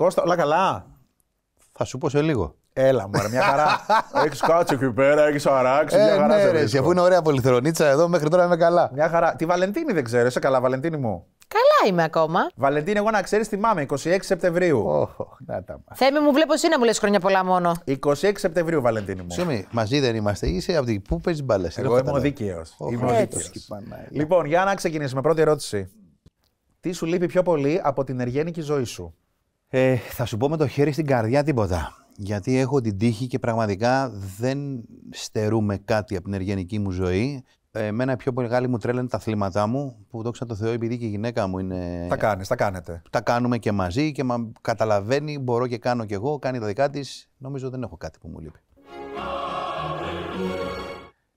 Κώστα, όλα καλά. Θα σου πω σε λίγο. Έλα, μου μια χαρά. έχεις κάτσει εκεί πέρα, έχεις αράξει. Ε, μια χαρά ναι, σε αφού είναι ωραία πολυθρονίτσα εδώ, μέχρι τώρα είμαι καλά. Μια χαρά. Τη Βαλεντίνη δεν ξέρω, είσαι καλά, Βαλεντίνη μου. Καλά είμαι ακόμα. Βαλεντίνη, εγώ να ξέρεις, θυμάμαι, 26 Σεπτεμβρίου. Oh, να τα Θέμη μου, βλέπω εσύ να μου λες χρόνια πολλά μόνο. 26 Σεπτεμβρίου, Βαλεντίνη μου. Συγγνώμη, μαζί δεν είμαστε. Είσαι από την που παίζεις μπαλέ. Εγώ είμαι ο δίκαιο. Λοιπόν, για να ξεκινήσουμε. Πρώτη ερώτηση. Τι σου λείπει πιο πολύ από την εργένικη ζωή σου. Ε, θα σου πω με το χέρι στην καρδιά τίποτα. Γιατί έχω την τύχη και πραγματικά δεν στερούμε κάτι από την εργενική μου ζωή. Εμένα η πιο μεγάλη μου τρέλα είναι τα αθλήματά μου, που δόξα τω Θεώ, επειδή και η γυναίκα μου είναι. Τα κάνεις, τα κάνετε. Τα κάνουμε και μαζί και μα καταλαβαίνει, μπορώ και κάνω κι εγώ, κάνει τα δικά της. Νομίζω δεν έχω κάτι που μου λείπει.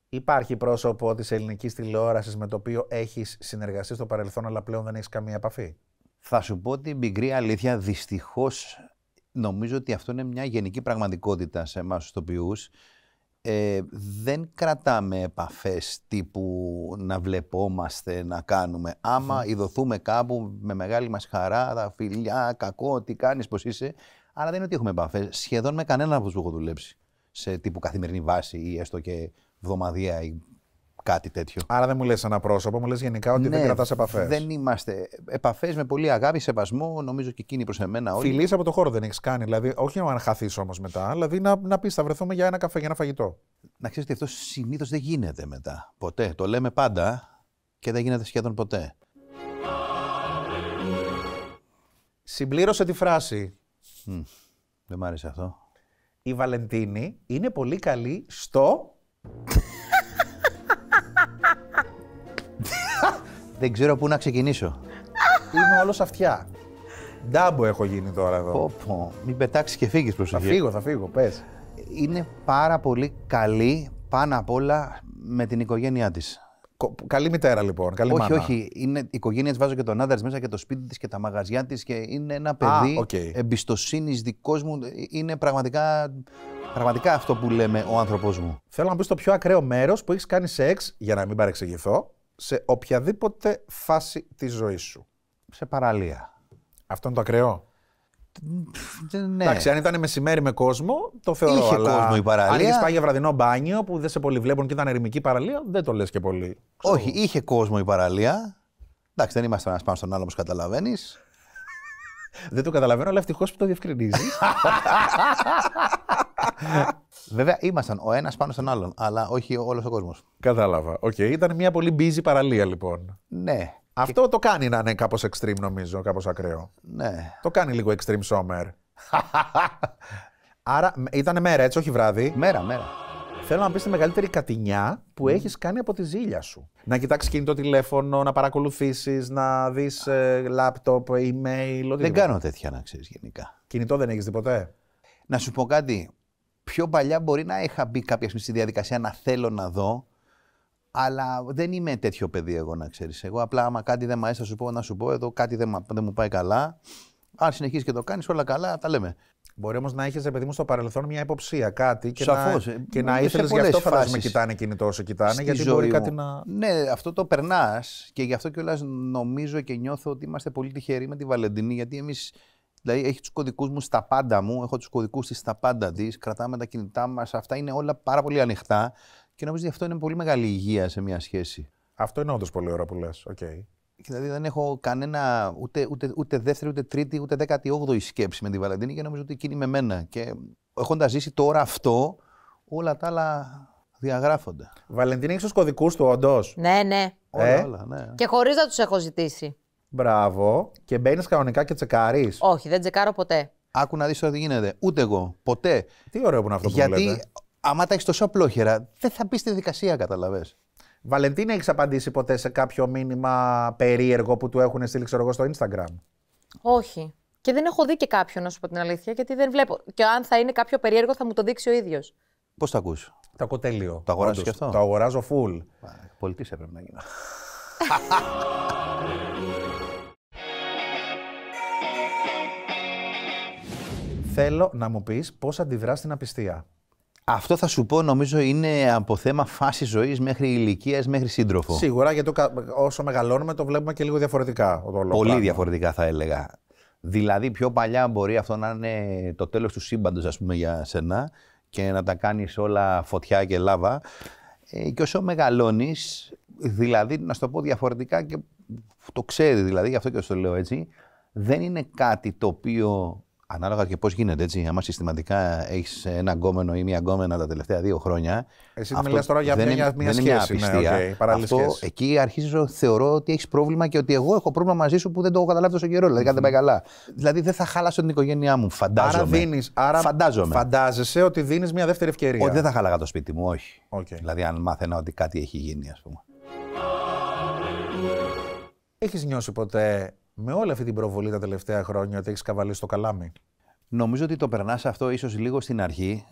Υπάρχει πρόσωπο της ελληνικής τηλεόρασης με το οποίο έχεις συνεργαστεί στο παρελθόν, αλλά πλέον δεν έχεις καμία επαφή. Θα σου πω την πικρή αλήθεια. Δυστυχώς νομίζω ότι αυτό είναι μια γενική πραγματικότητα σε εμάς τους τοπιούς. Ε, δεν κρατάμε επαφές τύπου να βλεπόμαστε, να κάνουμε. Άμα mm. κάπου με μεγάλη μας χαρά, τα φιλιά, κακό, τι κάνεις, πώς είσαι. Αλλά δεν είναι ότι έχουμε επαφές. Σχεδόν με κανέναν από τους που έχω δουλέψει σε τύπου καθημερινή βάση ή έστω και βδομαδία ή κάτι τέτοιο. Άρα δεν μου λες ένα πρόσωπο, μου λες γενικά ότι ναι, δεν κρατάς επαφές. Δεν είμαστε. Επαφές με πολύ αγάπη, σεβασμό, νομίζω και εκείνη προς εμένα. Όλοι. Φιλή από το χώρο δεν έχεις κάνει. Δηλαδή, όχι να χαθείς όμως μετά, δηλαδή να, να πεις θα βρεθούμε για ένα καφέ, για ένα φαγητό. Να ξέρεις ότι αυτό συνήθως δεν γίνεται μετά. Ποτέ. Το λέμε πάντα και δεν γίνεται σχεδόν ποτέ. Συμπλήρωσε τη φράση. Mm, δεν μ' άρεσε αυτό. Η Βαλεντίνη είναι πολύ καλή στο. Δεν ξέρω πού να ξεκινήσω. Είμαι όλος αυτιά. Ντάμπο έχω γίνει τώρα εδώ. Πω, πω. Μην πετάξεις και φύγεις προ Θα φύγω, θα φύγω, πες. Είναι πάρα πολύ καλή πάνω απ' όλα με την οικογένειά της. Καλή μητέρα λοιπόν. Καλή όχι, μάνα. όχι. Είναι, η οικογένεια της βάζω και τον άντρα μέσα και το σπίτι της και τα μαγαζιά της και είναι ένα παιδί okay. εμπιστοσύνης δικός μου. Είναι πραγματικά, πραγματικά αυτό που λέμε ο άνθρωπός μου. Θέλω να μπεις στο πιο ακραίο μέρος που έχεις κάνει σεξ για να μην παρεξηγηθώ σε οποιαδήποτε φάση της ζωής σου. Σε παραλία. Αυτό είναι το ακραίο. Ναι. Εντάξει, αν ήταν μεσημέρι με κόσμο, το θεωρώ. Είχε κόσμο η παραλία. Αν είχες πάει για βραδινό μπάνιο που δεν σε πολύ βλέπουν και ήταν ερημική παραλία, δεν το λες και πολύ. Όχι, είχε κόσμο η παραλία. Εντάξει, δεν είμαστε ένας πάνω στον άλλο, όπω καταλαβαίνεις. δεν το καταλαβαίνω, αλλά ευτυχώς που το διευκρινίζεις. Βέβαια, ήμασταν ο ένας πάνω στον άλλον, αλλά όχι όλος ο κόσμος. Κατάλαβα. Οκ. Okay. Ήταν μια πολύ busy παραλία, λοιπόν. Ναι. Αυτό το κάνει να είναι κάπως extreme, νομίζω, κάπως ακραίο. Ναι. Το κάνει λίγο extreme summer. Άρα ήταν μέρα, έτσι, όχι βράδυ. Μέρα, μέρα. Θέλω να πεις τη μεγαλύτερη κατηνιά που έχεις κάνει από τη ζήλια σου. Να κοιτάξεις κινητό τηλέφωνο, να παρακολουθήσεις, να δεις λάπτοπ, ε, email, οτιδήποτε. Δεν κάνω τέτοια να ξέρεις γενικά. Κινητό δεν έχεις τίποτε. Να σου πω κάτι πιο παλιά μπορεί να είχα μπει κάποια στιγμή στη διαδικασία να θέλω να δω, αλλά δεν είμαι τέτοιο παιδί εγώ να ξέρεις. Εγώ απλά άμα κάτι δεν μ' αρέσει θα σου πω, να σου πω εδώ κάτι δεν, μου πάει καλά. Αν συνεχίσει και το κάνεις, όλα καλά, τα λέμε. Μπορεί όμως να είχες, παιδί μου, στο παρελθόν μια υποψία, κάτι και Σαφώς, να, ε, και να ήθελε γι' αυτό φάσεις. με κοιτάνε κινητό όσο κοιτάνε, γιατί μπορεί μου. κάτι να. Ναι, αυτό το περνάς και γι' αυτό κιόλας νομίζω και νιώθω ότι είμαστε πολύ τυχεροί με τη Βαλεντινή, γιατί εμείς Δηλαδή, έχει τους κωδικούς μου στα πάντα μου, έχω τους κωδικούς της στα πάντα της, κρατάμε τα κινητά μας. Αυτά είναι όλα πάρα πολύ ανοιχτά και νομίζω ότι αυτό είναι πολύ μεγάλη υγεία σε μια σχέση. Αυτό είναι όντως πολύ ωραίο που λες. Okay. Δηλαδή, δεν έχω κανένα ούτε, ούτε, ούτε δεύτερη, ούτε τρίτη, ούτε δέκατη όγδοη σκέψη με τη Βαλεντίνη και νομίζω ότι εκείνη με μένα. Και έχοντας ζήσει τώρα αυτό, όλα τα άλλα διαγράφονται. Βαλεντίνη, έχεις τους κωδικούς του, όντως. Ναι, ναι. Όλα, ε? όλα, ναι. Και χωρίς να τους έχω ζητήσει. Μπράβο. Και μπαίνεις κανονικά και τσεκάρεις. Όχι, δεν τσεκάρω ποτέ. Άκου να δεις τώρα τι γίνεται. Ούτε εγώ. Ποτέ. Τι ωραίο που είναι αυτό που Γιατί, λέτε. άμα τα έχεις τόσο απλόχερα, δεν θα μπεις στη δικασία, καταλαβέ. Βαλεντίνα, έχεις απαντήσει ποτέ σε κάποιο μήνυμα περίεργο που του έχουν στείλει, ξέρω εγώ, στο Instagram. Όχι. Και δεν έχω δει και κάποιον, να σου πω την αλήθεια, γιατί δεν βλέπω. Και αν θα είναι κάποιο περίεργο, θα μου το δείξει ο ίδιος. Πώς το ακούς. Το ακούω τέλειο. Το αγοράζω και αυτό. Το αγοράζω full. Πολιτής έπρεπε να γίνω. Θέλω να μου πεις πώς αντιδράς στην απιστία. Αυτό θα σου πω νομίζω είναι από θέμα φάσης ζωής μέχρι ηλικίας μέχρι σύντροφο. Σίγουρα γιατί όσο μεγαλώνουμε το βλέπουμε και λίγο διαφορετικά. Το Πολύ πράγμα. διαφορετικά θα έλεγα. Δηλαδή πιο παλιά μπορεί αυτό να είναι το τέλος του σύμπαντος, ας πούμε για σένα και να τα κάνεις όλα φωτιά και λάβα. Ε, και όσο μεγαλώνεις, δηλαδή να σου το πω διαφορετικά και το ξέρεις δηλαδή, γι' αυτό και το λέω έτσι, δεν είναι κάτι το οποίο ανάλογα και πώς γίνεται έτσι. αν συστηματικά έχεις ένα γκόμενο ή μία γκόμενα τα τελευταία δύο χρόνια. Εσύ μιλάς τώρα για μία, μία, σχέση. Ναι, απιστία. Ναι, okay, αυτό εκεί αρχίζει θεωρώ ότι έχεις πρόβλημα και ότι εγώ έχω πρόβλημα μαζί σου που δεν το έχω καταλάβει τόσο καιρό. Δηλαδή κάτι δεν πάει καλά. Δηλαδή δεν θα χάλασω την οικογένειά μου. Φαντάζομαι. Άρα, δίνεις, άρα φαντάζομαι. φαντάζεσαι ότι δίνεις μία δεύτερη ευκαιρία. Ότι δεν θα χάλαγα το σπίτι μου, όχι. Okay. Δηλαδή αν μάθαινα ότι κάτι έχει γίνει, ας πούμε. Έχεις νιώσει ποτέ με όλη αυτή την προβολή τα τελευταία χρόνια ότι έχεις καβαλήσει το καλάμι. Νομίζω ότι το περνάς αυτό ίσως λίγο στην αρχή,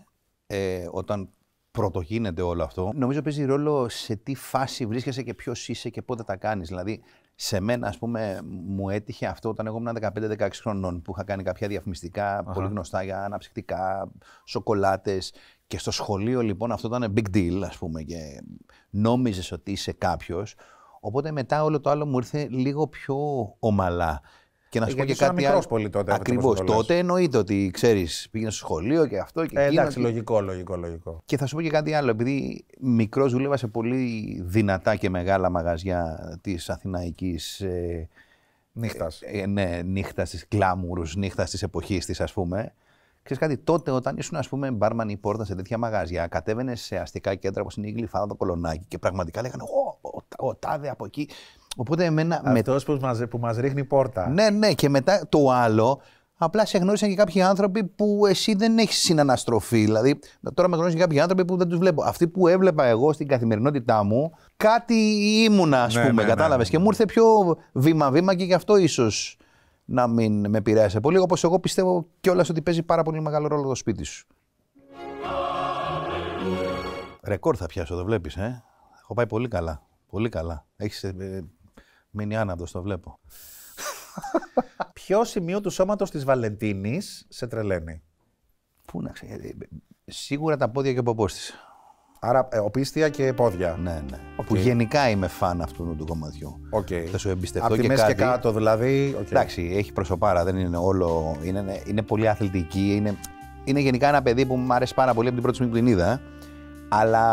ε, όταν πρωτογίνεται όλο αυτό. Νομίζω παίζει ρόλο σε τι φάση βρίσκεσαι και ποιος είσαι και πότε τα κάνεις. Δηλαδή, σε μένα, ας πούμε, μου έτυχε αυτό όταν εγώ ήμουν 15-16 χρονών που είχα κάνει κάποια διαφημιστικά uh-huh. πολύ γνωστά για αναψυκτικά, σοκολάτες. Και στο σχολείο, λοιπόν, αυτό ήταν big deal, ας πούμε, και νόμιζες ότι είσαι κάποιος. Οπότε μετά όλο το άλλο μου ήρθε λίγο πιο ομαλά. Και να σου ε, πω και κάτι άλλο. πολύ τότε. Ακριβώ. Τότε εννοείται ότι ξέρεις, πήγαινες στο σχολείο και αυτό και ε, Εντάξει, λογικό, λογικό, λογικό. Και θα σου πω και κάτι άλλο. Επειδή μικρός δούλευα σε πολύ δυνατά και μεγάλα μαγαζιά της αθηναϊκής. Ε, νύχτας. Ε, ε, ναι, νύχτας της κλάμουρου, νύχτας της εποχής της, ας πούμε. Ξέρεις κάτι, τότε όταν ήσουν ας πούμε μπάρμαν ή πόρτα σε τέτοια μαγαζιά, κατέβαινε σε αστικά κέντρα όπως είναι η Γλυφάδα, το Κολονάκι και πραγματικά λέγανε ο, ο, ο, τάδε από εκεί. Οπότε εμένα... Αυτός με... που, μας, που μας ρίχνει πόρτα. Ναι, ναι και μετά το άλλο, απλά σε γνώρισαν και κάποιοι άνθρωποι που εσύ δεν έχεις συναναστροφή. Δηλαδή, τώρα με γνώρισαν και κάποιοι άνθρωποι που δεν τους βλέπω. Αυτοί που έβλεπα εγώ στην καθημερινότητά μου, κάτι ήμουνα, ας ναι, πούμε, ναι, κατάλαβες. Ναι. και μου ήρθε πιο βήμα-βήμα και γι' αυτό ίσως να μην με επηρέασε πολύ. Όπως εγώ πιστεύω κιόλας ότι παίζει πάρα πολύ μεγάλο ρόλο το σπίτι σου. Ρεκόρ θα πιάσω, το βλέπεις, ε. Έχω πάει πολύ καλά. Πολύ καλά. Έχεις ε, ε, μείνει άναυδος, το βλέπω. Ποιο σημείο του σώματος της Βαλεντίνης σε τρελαίνει. Πού να ε, ε, Σίγουρα τα πόδια και ο ποπός της. Άρα ε, οπίστια και πόδια. Ναι, ναι. Που γενικά είμαι φαν αυτού του κομματιού. Okay. Θα σου εμπιστευτώ Από και κάτι. και κάτω δηλαδή. Okay. Εντάξει, έχει προσωπάρα, δεν είναι όλο. Είναι, είναι πολύ αθλητική. Είναι, είναι γενικά ένα παιδί που μου αρέσει πάρα πολύ από την πρώτη στιγμή που την είδα. Αλλά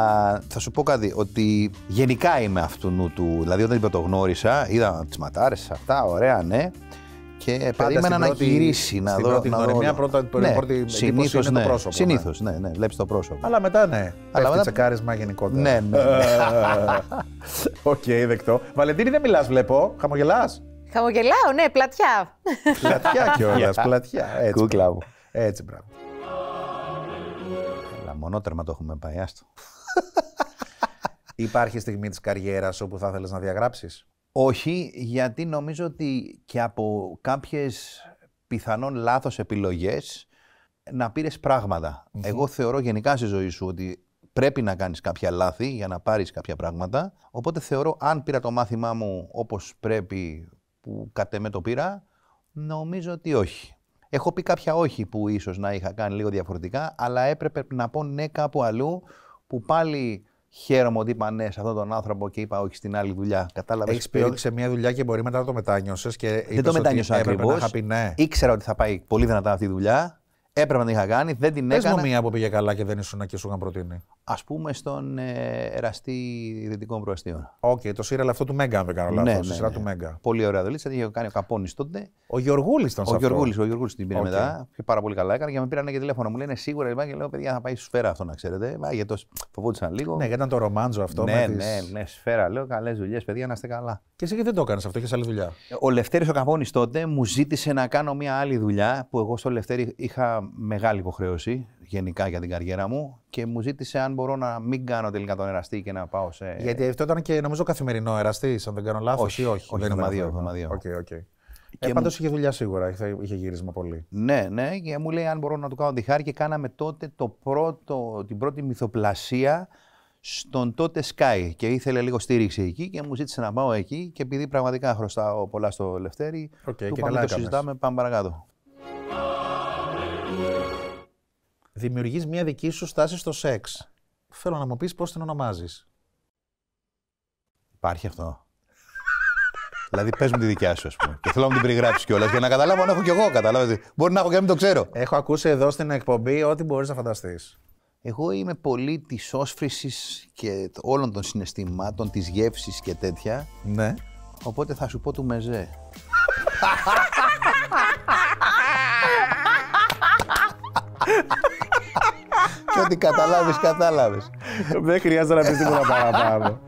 θα σου πω κάτι, ότι γενικά είμαι αυτού του. Δηλαδή, όταν το γνώρισα, είδα τις ματάρες, αυτά, ωραία, ναι και Περίμενα να γυρίσει, να δω. Στην γνωριμία πρώτα πρώτη ναι, συνήθως είναι το ναι, πρόσωπο. Ναι. Συνήθως, ναι, ναι, βλέπεις το πρόσωπο. Αλλά μετά ναι. Αλλά μετά τσεκάρισμα γενικότερα. Ναι, ναι. Οκ, δεκτό. Βαλεντίνη δεν μιλάς, βλέπω. Χαμογελάς. Χαμογελάω, ναι, πλατιά. Πλατιά κιόλας, πλατιά. Κούκλα μου. Έτσι, μπράβο. Αλλά μονότερμα το έχουμε πάει, άστο. Υπάρχει στιγμή της καριέρας όπου θα ήθελε να διαγράψεις. Όχι, γιατί νομίζω ότι και από κάποιες πιθανόν λάθος επιλογές να πήρες Εγώ θεωρώ γενικά στη ζωή σου ότι πρέπει να κάνεις κάποια λάθη για να πάρεις κάποια πράγματα. Οπότε θεωρώ αν πήρα το μάθημά μου όπως πρέπει που κατ' το πήρα, νομίζω ότι όχι. Έχω πει κάποια όχι που ίσως να είχα κάνει λίγο διαφορετικά, αλλά έπρεπε να πω ναι κάπου αλλού που πάλι χαίρομαι ότι είπα ναι σε αυτόν τον άνθρωπο και είπα όχι στην άλλη δουλειά. Κατάλαβες. Έχεις πει ότι σε μια δουλειά και μπορεί μετά να το μετάνιωσες. Και δεν το μετάνιωσα ακριβώ. Ναι. Ήξερα ότι θα πάει πολύ δυνατά αυτή η δουλειά. Έπρεπε να την είχα κάνει, δεν την έκανα. Πες μου μία που πήγε καλά και δεν ήσουν και σου είχαν προτείνει. Ας πούμε στον ε, εραστή δυτικών προαστίων. Οκ, okay, το σύραλ αυτό του Μέγκα, αν δεν κάνω λάθος. Ναι, ναι, ναι. του Μέγκα. Πολύ ωραία δουλειά, είχε κάνει ο Καπόνη τότε. Ο Γιωργούλης ήταν σε ο αυτό. ο Γιωργούλης την πήρε okay. μετά. Και πάρα πολύ καλά έκανε και με πήραν και τηλέφωνο. Μου λένε σίγουρα λοιπόν, και λέω παιδιά θα πάει στη σφαίρα αυτό να ξέρετε. Μα, γιατί φοβόντουσαν λίγο. Ναι, ήταν το ρομάντζο αυτό. Ναι, με ναι, τις... ναι, ναι, σφαίρα λέω. Καλές δουλειές, παιδιά να είστε καλά. Και εσύ και δεν το έκανες αυτό, είχες άλλη δουλειά. Ο Λευτέρης ο Καπόνη τότε μου ζήτησε να κάνω μια άλλη δουλειά που εγώ στο Λευτέρη είχα μεγάλη υποχρέωση γενικά για την καριέρα μου και μου ζήτησε αν μπορώ να μην κάνω τελικά τον εραστή και να πάω σε. Γιατί αυτό ήταν και νομίζω καθημερινό εραστή, αν δεν κάνω λάθος. Όχι, όχι. όχι εβδομαδιαίο. Okay, okay. Ε, Πάντως είχε δουλειά σίγουρα, είχε, είχε γύρισμα πολύ. Ναι, ναι, και μου λέει αν μπορώ να του κάνω τη χάρη και κάναμε τότε το πρώτο, την πρώτη μυθοπλασία στον τότε Sky και ήθελε λίγο στήριξη εκεί και μου ζήτησε να πάω εκεί και επειδή πραγματικά χρωστάω πολλά στο λευτέρι. okay, του και πάμε, το συζητάμε, πάμε παρακάτω. Δημιουργείς μια δική σου στάση στο σεξ. Θέλω να μου πεις πώς την ονομάζεις. Υπάρχει αυτό. δηλαδή, πες μου τη δικιά σου, ας πούμε. και θέλω να μου την περιγράψεις κιόλας για να καταλάβω αν έχω κι εγώ. καταλάβει. Δηλαδή, μπορεί να έχω και να μην το ξέρω. Έχω ακούσει εδώ στην εκπομπή ό,τι μπορείς να φανταστείς. Εγώ είμαι πολύ της όσφρησης και όλων των συναισθημάτων, της γεύσης και τέτοια. Ναι. Οπότε θα σου πω του μεζέ. Ό,τι καταλάβεις, κατάλαβες. Δεν χρειάζεται να πεις τίποτα παραπάνω.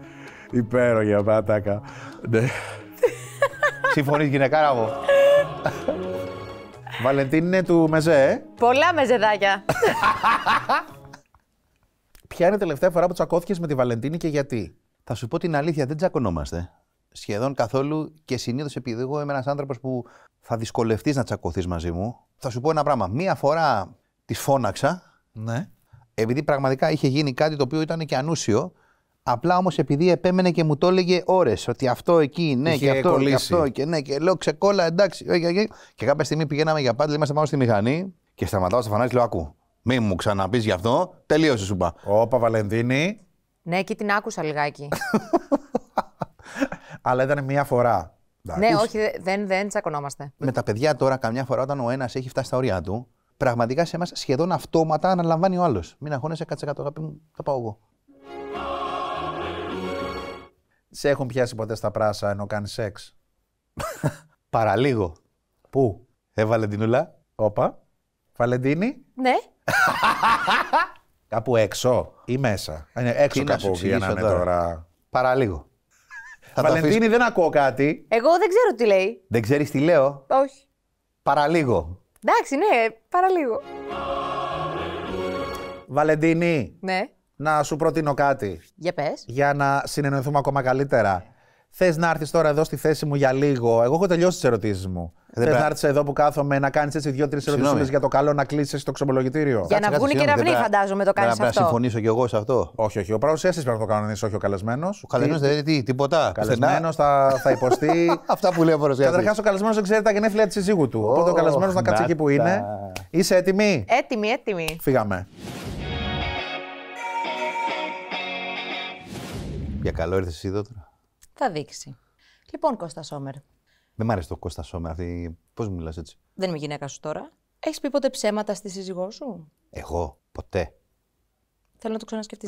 Υπέρογια πάτακα. Ναι. Συμφωνείς γυναικάρα μου. Βαλεντίνη είναι του Μεζέ. Ε? Πολλά μεζεδάκια. Ποια είναι η τελευταία φορά που τσακώθηκες με τη Βαλεντίνη και γιατί. Θα σου πω την αλήθεια, δεν τσακωνόμαστε. Σχεδόν καθόλου και συνήθως επειδή εγώ είμαι ένας άνθρωπος που θα δυσκολευτείς να τσακωθείς μαζί μου. Θα σου πω ένα πράγμα. Μία φορά τη φώναξα. Ναι. Επειδή πραγματικά είχε γίνει κάτι το οποίο ήταν και ανούσιο, απλά όμως επειδή επέμενε και μου το έλεγε ώρες ότι αυτό εκεί, ναι, και αυτό, και αυτό, και ναι, και λέω ξεκόλα, εντάξει. Και κάποια στιγμή πηγαίναμε για πάντα, είμαστε πάνω στη μηχανή και σταματάω στο φανάρι, λέω Ακού, μη μου ξαναπείς γι' αυτό, τελείωσε σου Όπα Βαλεντίνη. Ναι, εκεί την άκουσα λιγάκι. Αλλά ήταν μία φορά. Ναι, όχι, δεν, δεν τσακωνόμαστε. Με τα παιδιά τώρα, καμιά φορά όταν ο ένας έχει φτάσει στα όρια του, πραγματικά σε εμάς σχεδόν αυτόματα αναλαμβάνει ο άλλος. Μην αγχώνεσαι, κάτσε κάτω, αγάπη μου, θα πάω εγώ. Σε έχουν πιάσει ποτέ στα πράσα ενώ κάνεις σεξ. Παραλίγο. Πού? Ε, Βαλεντινούλα. Όπα. Βαλεντίνη. Ναι. κάπου έξω ή μέσα. Είναι έξω κάπου για να είναι τώρα. Παραλίγο. Βαλεντίνη δεν ακούω κάτι. Εγώ δεν ξέρω τι λέει. Δεν ξέρεις τι λέω. Όχι. Παραλίγο. Εντάξει, ναι, παραλίγο. Βαλεντίνη. Ναι. Να σου προτείνω κάτι. Για πες. Για να συνεννοηθούμε ακόμα καλύτερα. Θες να έρθεις τώρα εδώ στη θέση μου για λίγο. Εγώ έχω τελειώσει τις ερωτήσεις μου. Ε, Θε να έρθεις εδώ που κάθομαι να κάνεις έτσι δύο-τρει ερωτήσεις για το καλό να κλείσει το ξεμολογητήριο. Για να βγουν και κεραυνοί, φαντάζομαι το κάνεις αυτό. Να συμφωνήσω κι εγώ σε αυτό. Όχι, όχι. Ο παρουσιαστής πρέπει να το κάνει, όχι ο καλεσμένος. Ο καλεσμένος δεν τι, τίποτα. Ο καλεσμένος θα, θα υποστεί. Αυτά που λέει ο παρουσιαστής. Καταρχάς ο καλεσμένος δεν ξέρει τα γενέθλια της συζύγου του. Οπότε ο καλεσμένος να κάτσει εκεί που είναι. Είσαι έτοιμη. Έτοιμη, έτοιμη. Φύγαμε. Για καλό ήρθες εσύ θα δείξει. Λοιπόν, Κώστα Σόμερ. Δεν μ' αρέσει το Κώστα Σόμερ. Αυτή... Πώς μου μιλάς έτσι. Δεν είμαι γυναίκα σου τώρα. Έχεις πει ποτέ ψέματα στη σύζυγό σου. Εγώ, ποτέ. Θέλω να το ξανασκεφτείς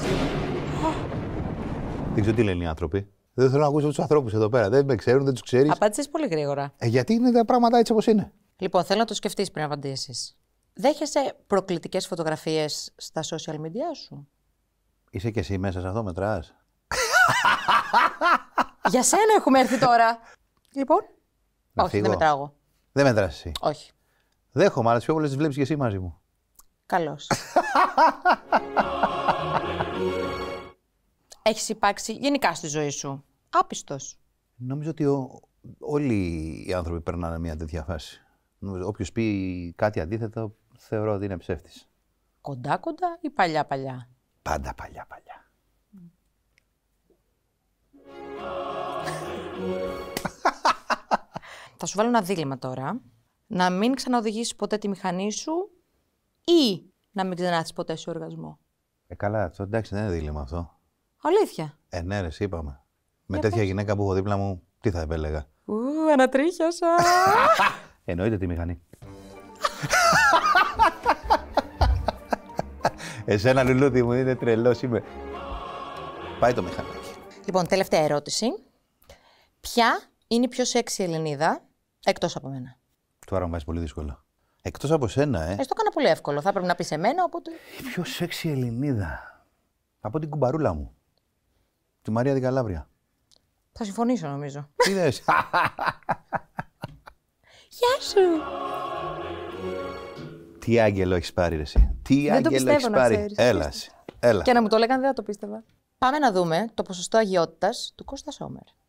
Δεν ξέρω τι λένε οι άνθρωποι. Δεν θέλω να ακούσω τους ανθρώπους εδώ πέρα. Δεν με ξέρουν, δεν τους ξέρεις. Απάντησες πολύ γρήγορα. Ε, γιατί είναι τα πράγματα έτσι όπως είναι. Λοιπόν, θέλω να το σκεφτείς πριν απαντήσεις. Δέχεσαι προκλητικές φωτογραφίες στα social media σου. Είσαι και εσύ μέσα σε αυτό, μετράς. Για σένα έχουμε έρθει τώρα. λοιπόν. Να όχι, δεν μετράω εγώ. Δεν με εσύ. Όχι. Δέχομαι, αλλά τις πιο πολλές τις βλέπεις και εσύ μαζί μου. Καλώς. Έχεις υπάρξει γενικά στη ζωή σου. Άπιστος. Νομίζω ότι όλοι οι άνθρωποι περνάνε μια τέτοια φάση. Όποιος πει κάτι αντίθετο, θεωρώ ότι είναι ψεύτης. Κοντά κοντά ή παλιά παλιά. Πάντα παλιά παλιά. Θα σου βάλω ένα δίλημα τώρα. Να μην ξαναοδηγήσεις ποτέ τη μηχανή σου ή να μην ξανάθει ποτέ σε οργασμό. Ε, καλά, αυτό εντάξει, δεν είναι δίλημα αυτό. Αλήθεια. Ε, ναι, ρε, είπαμε. Με τέτοια πώς... γυναίκα που έχω δίπλα μου, τι θα επέλεγα. Ου, ανατρίχιασα. Εννοείται τη μηχανή. Εσένα λουλούδι μου είναι τρελός είμαι. Πάει το μηχανή. Λοιπόν, τελευταία ερώτηση. Ποια είναι η πιο σεξι Ελληνίδα εκτός από μένα. Τώρα μου βάζει πολύ δύσκολα. Εκτός από σένα, ε. Ε, το έκανα πολύ εύκολο. Θα πρέπει να πεις εμένα, οπότε. Η πιο σεξι Ελληνίδα. Από την κουμπαρούλα μου. Τη Μαρία Δικαλάβρια. Θα συμφωνήσω, νομίζω. Τι δε. Γεια σου. Τι άγγελο έχεις πάρει, εσύ. Τι άγγελο έχεις πάρει. Έλα. Έλα. Και να μου το λέγανε δεν θα το πίστευα. Πάμε να δούμε το ποσοστό αγιότητας του Κώστα Σόμερ.